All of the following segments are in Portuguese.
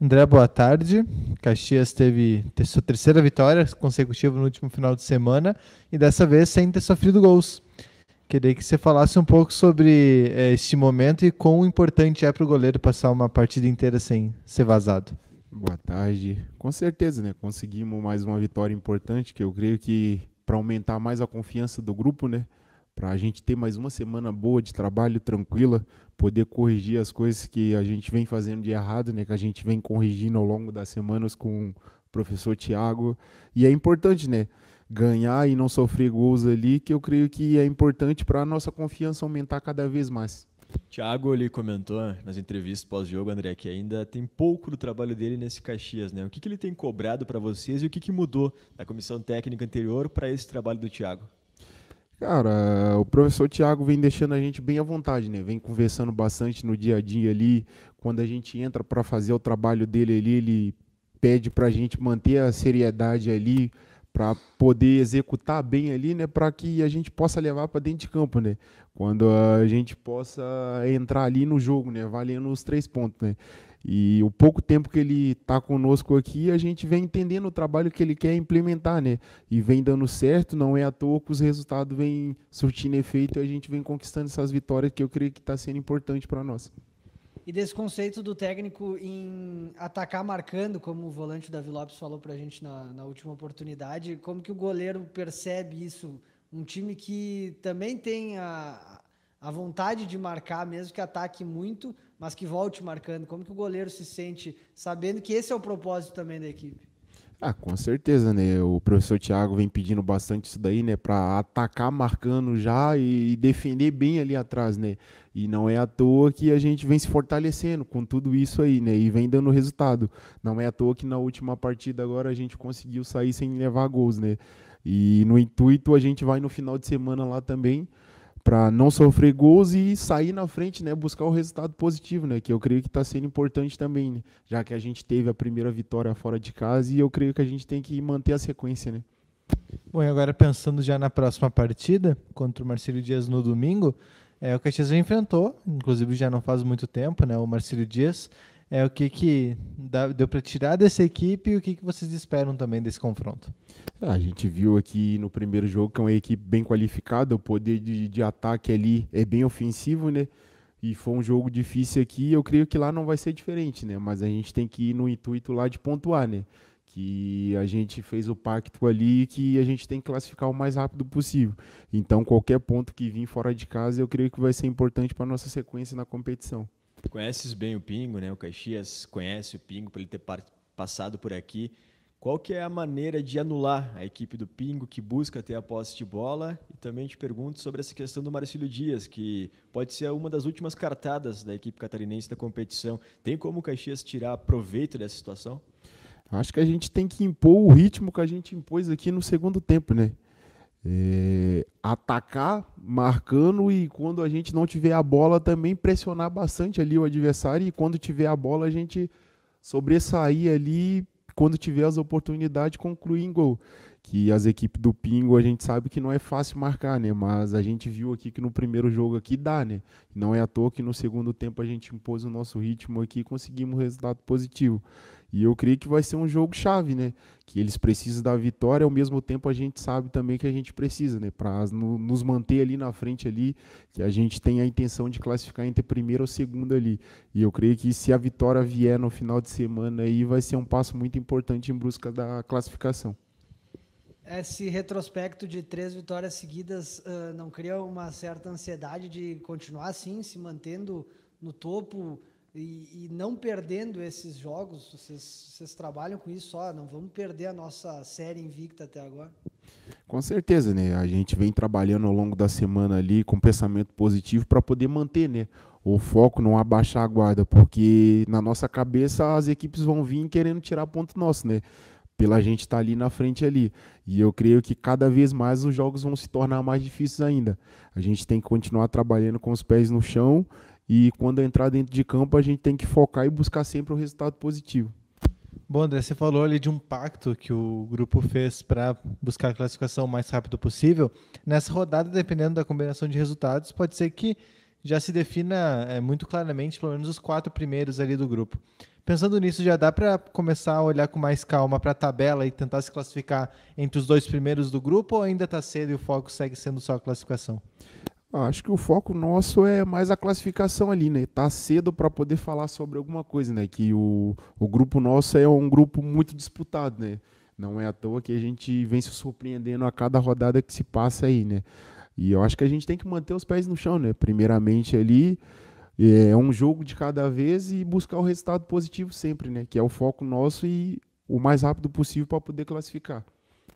André, boa tarde. Caxias teve sua terceira vitória consecutiva no último final de semana e dessa vez sem ter sofrido gols. Queria que você falasse um pouco sobre é, este momento e quão importante é para o goleiro passar uma partida inteira sem ser vazado. Boa tarde. Com certeza, né? Conseguimos mais uma vitória importante que eu creio que para aumentar mais a confiança do grupo, né? Para a gente ter mais uma semana boa de trabalho tranquila, poder corrigir as coisas que a gente vem fazendo de errado, né, que a gente vem corrigindo ao longo das semanas com o professor Tiago. E é importante, né? Ganhar e não sofrer gols ali, que eu creio que é importante para a nossa confiança aumentar cada vez mais. Tiago ali comentou nas entrevistas pós-jogo, André, que ainda tem pouco do trabalho dele nesse Caxias, né? O que, que ele tem cobrado para vocês e o que, que mudou da comissão técnica anterior para esse trabalho do Tiago? Cara, o professor Tiago vem deixando a gente bem à vontade, né? Vem conversando bastante no dia a dia ali. Quando a gente entra para fazer o trabalho dele ali, ele pede para a gente manter a seriedade ali, para poder executar bem ali, né, para que a gente possa levar para dentro de campo, né? Quando a gente possa entrar ali no jogo, né, valendo os três pontos, né? E o pouco tempo que ele está conosco aqui, a gente vem entendendo o trabalho que ele quer implementar, né? E vem dando certo, não é à toa que os resultados vêm surtindo efeito e a gente vem conquistando essas vitórias que eu creio que está sendo importante para nós. E desse conceito do técnico em atacar marcando, como o volante Davi Lopes falou para a gente na, na última oportunidade, como que o goleiro percebe isso? Um time que também tem a, a vontade de marcar, mesmo que ataque muito, mas que volte marcando? Como que o goleiro se sente sabendo que esse é o propósito também da equipe? Ah, com certeza, né? O professor Thiago vem pedindo bastante isso daí, né? Para atacar marcando já e defender bem ali atrás, né? E não é à toa que a gente vem se fortalecendo com tudo isso aí, né? E vem dando resultado. Não é à toa que na última partida agora a gente conseguiu sair sem levar gols, né? E no intuito a gente vai no final de semana lá também para não sofrer gols e sair na frente, né, buscar o resultado positivo, né, que eu creio que está sendo importante também, né, já que a gente teve a primeira vitória fora de casa e eu creio que a gente tem que manter a sequência, né. Bom, e agora pensando já na próxima partida contra o Marcelo Dias no domingo, é, o Caxias já enfrentou, inclusive já não faz muito tempo, né, o Marcelo Dias é o que, que dá, deu para tirar dessa equipe e o que, que vocês esperam também desse confronto. Ah, a gente viu aqui no primeiro jogo que é uma equipe bem qualificada, o poder de, de ataque ali é bem ofensivo, né? E foi um jogo difícil aqui, eu creio que lá não vai ser diferente, né? Mas a gente tem que ir no intuito lá de pontuar, né? que a gente fez o pacto ali que a gente tem que classificar o mais rápido possível. Então, qualquer ponto que vir fora de casa, eu creio que vai ser importante para a nossa sequência na competição. Conheces bem o Pingo, né? O Caxias conhece o Pingo por ele ter passado por aqui. Qual que é a maneira de anular a equipe do Pingo que busca ter a posse de bola? E também te pergunto sobre essa questão do Marcílio Dias, que pode ser uma das últimas cartadas da equipe catarinense da competição. Tem como o Caxias tirar proveito dessa situação? Acho que a gente tem que impor o ritmo que a gente impôs aqui no segundo tempo, né? É, atacar marcando e quando a gente não tiver a bola também pressionar bastante ali o adversário e quando tiver a bola a gente sobressair ali quando tiver as oportunidades concluir em gol que as equipes do Pingo a gente sabe que não é fácil marcar, né? Mas a gente viu aqui que no primeiro jogo aqui dá, né? Não é à toa que no segundo tempo a gente impôs o nosso ritmo aqui e conseguimos um resultado positivo. E eu creio que vai ser um jogo chave, né? Que eles precisam da vitória, ao mesmo tempo a gente sabe também que a gente precisa, né? Para no, nos manter ali na frente ali, que a gente tem a intenção de classificar entre primeiro ou segundo ali. E eu creio que se a vitória vier no final de semana aí, vai ser um passo muito importante em busca da classificação esse retrospecto de três vitórias seguidas uh, não cria uma certa ansiedade de continuar assim, se mantendo no topo e, e não perdendo esses jogos? Vocês, vocês trabalham com isso só, não vamos perder a nossa série invicta até agora? Com certeza, né? A gente vem trabalhando ao longo da semana ali com pensamento positivo para poder manter, né? O foco não abaixar a guarda, porque na nossa cabeça as equipes vão vir querendo tirar ponto nosso, né? pela gente estar tá ali na frente ali. E eu creio que cada vez mais os jogos vão se tornar mais difíceis ainda. A gente tem que continuar trabalhando com os pés no chão e quando entrar dentro de campo a gente tem que focar e buscar sempre um resultado positivo. Bom, André, você falou ali de um pacto que o grupo fez para buscar a classificação o mais rápido possível. Nessa rodada, dependendo da combinação de resultados, pode ser que já se defina é, muito claramente, pelo menos os quatro primeiros ali do grupo. Pensando nisso, já dá para começar a olhar com mais calma para a tabela e tentar se classificar entre os dois primeiros do grupo ou ainda está cedo e o foco segue sendo só a classificação? Ah, acho que o foco nosso é mais a classificação ali, né? Tá cedo para poder falar sobre alguma coisa, né? Que o, o grupo nosso é um grupo muito disputado, né? Não é à toa que a gente vem se surpreendendo a cada rodada que se passa aí, né? E eu acho que a gente tem que manter os pés no chão, né? Primeiramente ali, é um jogo de cada vez e buscar o resultado positivo sempre, né? Que é o foco nosso e o mais rápido possível para poder classificar.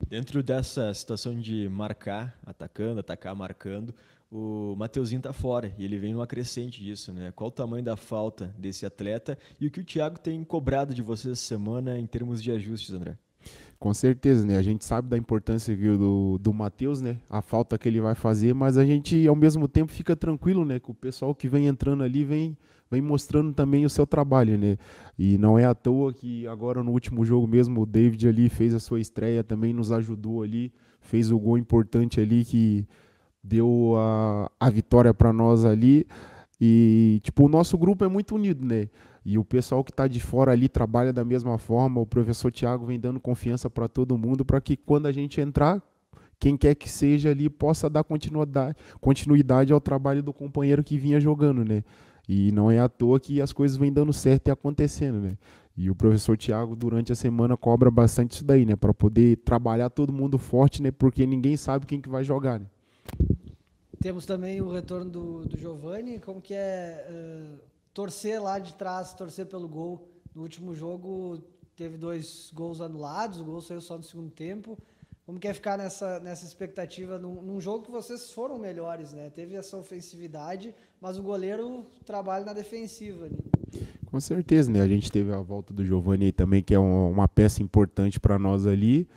Dentro dessa situação de marcar, atacando, atacar, marcando, o Mateuzinho está fora e ele vem numa crescente disso, né? Qual o tamanho da falta desse atleta e o que o Thiago tem cobrado de você essa semana em termos de ajustes, André? Com certeza, né? A gente sabe da importância do, do Matheus, né? A falta que ele vai fazer, mas a gente, ao mesmo tempo, fica tranquilo, né? Que o pessoal que vem entrando ali vem, vem mostrando também o seu trabalho, né? E não é à toa que agora no último jogo mesmo o David ali fez a sua estreia, também nos ajudou ali, fez o gol importante ali que deu a, a vitória para nós ali. E, tipo, o nosso grupo é muito unido, né? E o pessoal que está de fora ali trabalha da mesma forma. O professor Tiago vem dando confiança para todo mundo para que quando a gente entrar, quem quer que seja ali possa dar continuidade, continuidade ao trabalho do companheiro que vinha jogando, né? E não é à toa que as coisas vêm dando certo e acontecendo, né? E o professor Tiago, durante a semana, cobra bastante isso daí, né? Para poder trabalhar todo mundo forte, né? Porque ninguém sabe quem que vai jogar, né? Temos também o retorno do, do Giovanni. Como que é... Uh torcer lá de trás, torcer pelo gol. No último jogo teve dois gols anulados, o gol saiu só no segundo tempo. Como quer é ficar nessa, nessa expectativa num, num, jogo que vocês foram melhores, né? Teve essa ofensividade, mas o goleiro trabalha na defensiva. Né? Com certeza, né? A gente teve a volta do Giovanni também, que é um, uma peça importante para nós ali.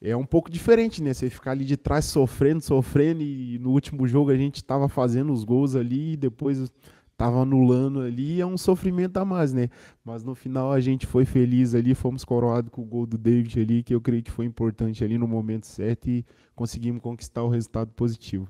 É um pouco diferente, né? Você ficar ali de trás sofrendo, sofrendo, e no último jogo a gente estava fazendo os gols ali e depois tava anulando ali, é um sofrimento a mais, né? Mas no final a gente foi feliz ali, fomos coroados com o gol do David ali, que eu creio que foi importante ali no momento certo e conseguimos conquistar o resultado positivo.